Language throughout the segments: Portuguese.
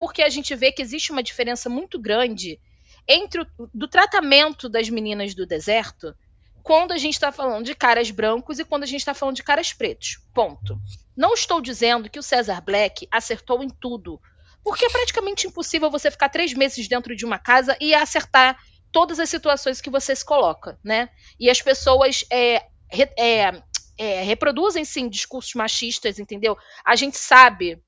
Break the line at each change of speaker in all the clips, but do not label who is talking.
porque a gente vê que existe uma diferença muito grande entre o, do tratamento das meninas do deserto quando a gente está falando de caras brancos e quando a gente está falando de caras pretos. Ponto. Não estou dizendo que o César Black acertou em tudo, porque é praticamente impossível você ficar três meses dentro de uma casa e acertar todas as situações que você se coloca, né? E as pessoas é, é, é, reproduzem sim discursos machistas, entendeu? A gente sabe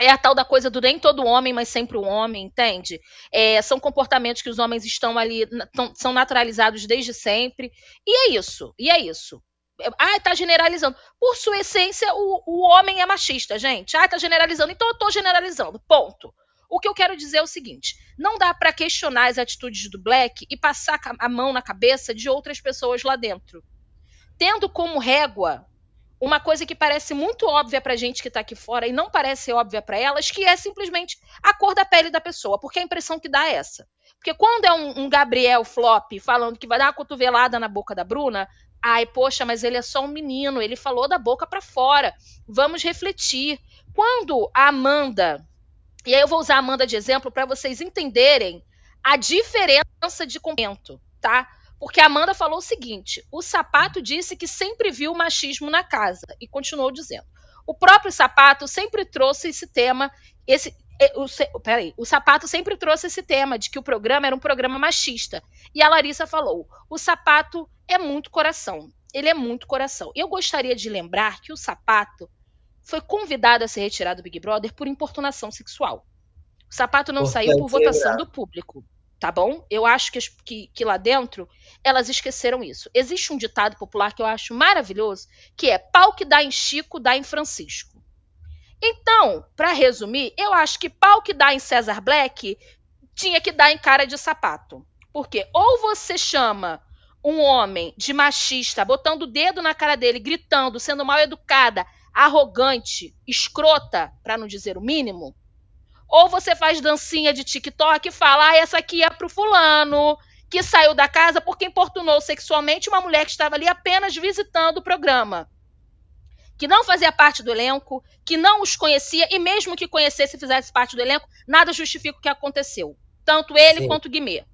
é a tal da coisa do nem todo homem, mas sempre o um homem, entende? É, são comportamentos que os homens estão ali, tão, são naturalizados desde sempre. E é isso, e é isso. Ah, tá generalizando. Por sua essência, o, o homem é machista, gente. Ah, tá generalizando. Então eu tô generalizando. Ponto. O que eu quero dizer é o seguinte: não dá para questionar as atitudes do Black e passar a mão na cabeça de outras pessoas lá dentro. Tendo como régua uma coisa que parece muito óbvia para gente que está aqui fora e não parece óbvia para elas, que é simplesmente a cor da pele da pessoa, porque a impressão que dá é essa. Porque quando é um, um Gabriel Flop falando que vai dar uma cotovelada na boca da Bruna, ai, poxa, mas ele é só um menino, ele falou da boca para fora. Vamos refletir. Quando a Amanda, e aí eu vou usar a Amanda de exemplo para vocês entenderem a diferença de comento, tá? Porque a Amanda falou o seguinte: o sapato disse que sempre viu machismo na casa e continuou dizendo. O próprio sapato sempre trouxe esse tema, esse, é, o, peraí, o sapato sempre trouxe esse tema de que o programa era um programa machista. E a Larissa falou: o sapato é muito coração. Ele é muito coração. Eu gostaria de lembrar que o sapato foi convidado a se retirar do Big Brother por importunação sexual. O sapato não saiu por votação né? do público tá bom? Eu acho que, que, que, lá dentro elas esqueceram isso. Existe um ditado popular que eu acho maravilhoso, que é pau que dá em Chico, dá em Francisco. Então, para resumir, eu acho que pau que dá em César Black tinha que dar em cara de sapato. Porque ou você chama um homem de machista, botando o dedo na cara dele, gritando, sendo mal educada, arrogante, escrota, para não dizer o mínimo, ou você faz dancinha de TikTok e fala: ah, essa aqui é pro fulano, que saiu da casa porque importunou sexualmente uma mulher que estava ali apenas visitando o programa. Que não fazia parte do elenco, que não os conhecia, e mesmo que conhecesse e fizesse parte do elenco, nada justifica o que aconteceu. Tanto ele Sim. quanto o Guimê.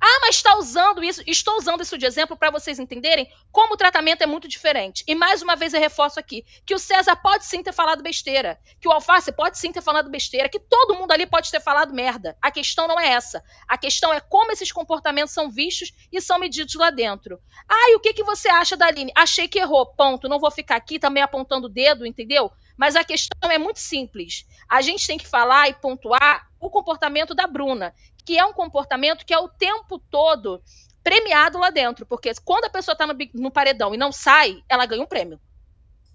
Ah, mas está usando isso, estou usando isso de exemplo para vocês entenderem como o tratamento é muito diferente. E mais uma vez eu reforço aqui que o César pode sim ter falado besteira, que o Alface pode sim ter falado besteira, que todo mundo ali pode ter falado merda. A questão não é essa. A questão é como esses comportamentos são vistos e são medidos lá dentro. Ah, e o que, que você acha da Aline? Achei que errou, ponto. Não vou ficar aqui também apontando o dedo, entendeu? Mas a questão é muito simples. A gente tem que falar e pontuar o comportamento da Bruna, que é um comportamento que é o tempo todo premiado lá dentro. Porque quando a pessoa está no, no paredão e não sai, ela ganha um prêmio.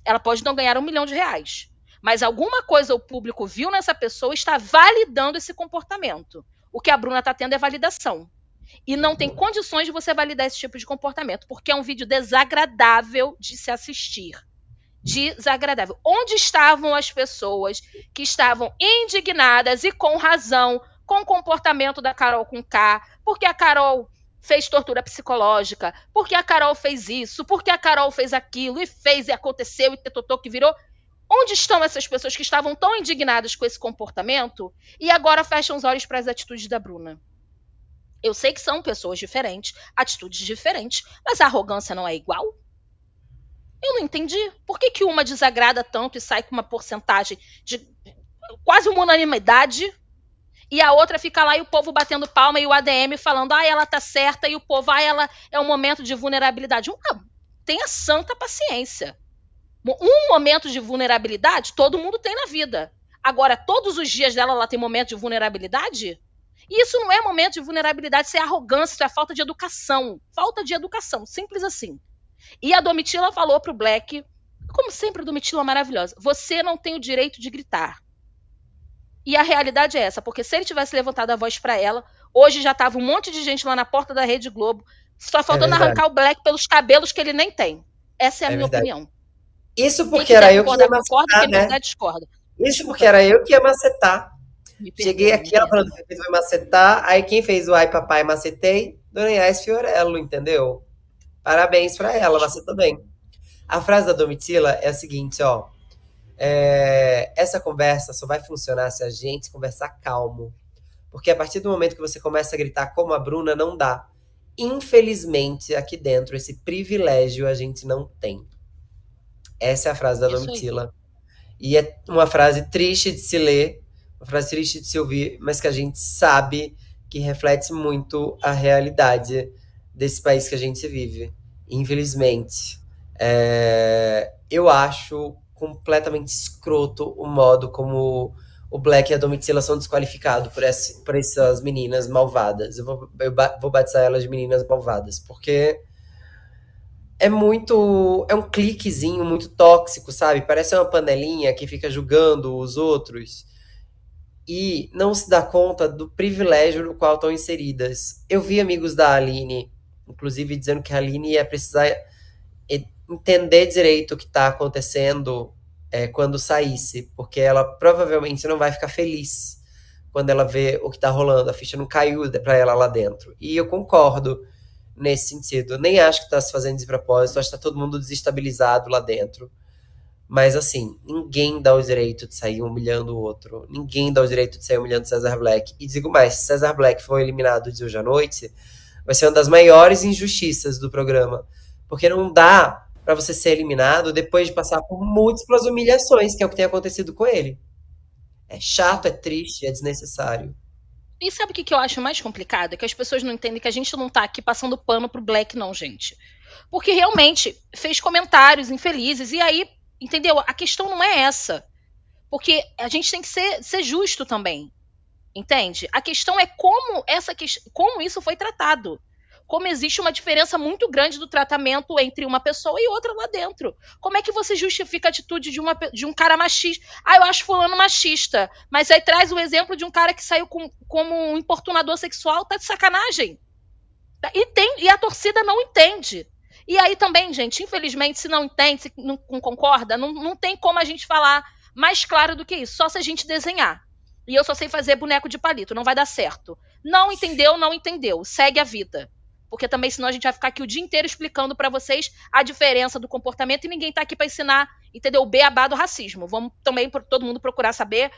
Ela pode não ganhar um milhão de reais. Mas alguma coisa o público viu nessa pessoa está validando esse comportamento. O que a Bruna está tendo é validação. E não tem condições de você validar esse tipo de comportamento, porque é um vídeo desagradável de se assistir desagradável. Onde estavam as pessoas que estavam indignadas e com razão com o comportamento da Carol com K? Porque a Carol fez tortura psicológica, porque a Carol fez isso, porque a Carol fez aquilo e fez e aconteceu e totou que virou. Onde estão essas pessoas que estavam tão indignadas com esse comportamento e agora fecham os olhos para as atitudes da Bruna? Eu sei que são pessoas diferentes, atitudes diferentes, mas a arrogância não é igual? Eu não entendi. Por que, que uma desagrada tanto e sai com uma porcentagem de quase uma unanimidade e a outra fica lá e o povo batendo palma e o ADM falando, ah, ela tá certa, e o povo, ah, ela é um momento de vulnerabilidade. Ah, tenha santa paciência. Um momento de vulnerabilidade todo mundo tem na vida. Agora, todos os dias dela ela tem momento de vulnerabilidade? E isso não é momento de vulnerabilidade, isso é arrogância, isso é falta de educação. Falta de educação, simples assim. E a Domitila falou pro Black, como sempre, a Domitila é maravilhosa: você não tem o direito de gritar. E a realidade é essa, porque se ele tivesse levantado a voz para ela, hoje já tava um monte de gente lá na porta da Rede Globo, só faltando é arrancar o Black pelos cabelos que ele nem tem. Essa é a é minha verdade. opinião. Isso porque era eu que ia macetar, né?
Isso porque era eu que ia macetar. Cheguei né? aqui, ela falando que vai macetar, aí quem fez o ai papai macetei, Dona Fiorello, entendeu? Parabéns para ela, você também. A frase da Domitila é a seguinte, ó. É, essa conversa só vai funcionar se a gente conversar calmo. Porque a partir do momento que você começa a gritar como a Bruna, não dá. Infelizmente, aqui dentro, esse privilégio a gente não tem. Essa é a frase da Domitila. E é uma frase triste de se ler, uma frase triste de se ouvir, mas que a gente sabe que reflete muito a realidade desse país que a gente vive. Infelizmente. É, eu acho completamente escroto o modo como o Black e a Domitila são desqualificados por, esse, por essas meninas malvadas. Eu vou, eu ba vou batizar elas de meninas malvadas, porque é muito. É um cliquezinho muito tóxico, sabe? Parece uma panelinha que fica julgando os outros e não se dá conta do privilégio no qual estão inseridas. Eu vi amigos da Aline inclusive dizendo que a Aline ia precisar entender direito o que está acontecendo é, quando saísse, porque ela provavelmente não vai ficar feliz quando ela vê o que está rolando. A ficha não caiu para ela lá dentro. E eu concordo nesse sentido. Nem acho que está se fazendo de propósito, acho que está todo mundo desestabilizado lá dentro. Mas assim, ninguém dá o direito de sair humilhando o outro. Ninguém dá o direito de sair humilhando César Black. E digo mais, se César Black foi eliminado de hoje à noite, vai ser uma das maiores injustiças do programa, porque não dá para você ser eliminado depois de passar por múltiplas humilhações, que é o que tem acontecido com ele. É chato, é triste, é desnecessário.
E sabe o que, eu acho mais complicado? É que as pessoas não entendem que a gente não tá aqui passando pano pro Black, não, gente. Porque realmente fez comentários infelizes. E aí, entendeu? A questão não é essa. Porque a gente tem que ser, ser justo também. Entende? A questão é como essa como isso foi tratado. Como existe uma diferença muito grande do tratamento entre uma pessoa e outra lá dentro. Como é que você justifica a atitude de, uma, de um cara machista? Ah, eu acho fulano machista. Mas aí traz o exemplo de um cara que saiu com, como um importunador sexual, tá de sacanagem. Tá, e, tem, e a torcida não entende. E aí também, gente, infelizmente, se não entende, se não, não concorda, não, não tem como a gente falar mais claro do que isso, só se a gente desenhar e eu só sei fazer boneco de palito, não vai dar certo. Não entendeu, não entendeu. Segue a vida. Porque também senão a gente vai ficar aqui o dia inteiro explicando para vocês a diferença do comportamento e ninguém tá aqui para ensinar, entendeu? O beabá do racismo. Vamos também todo mundo procurar saber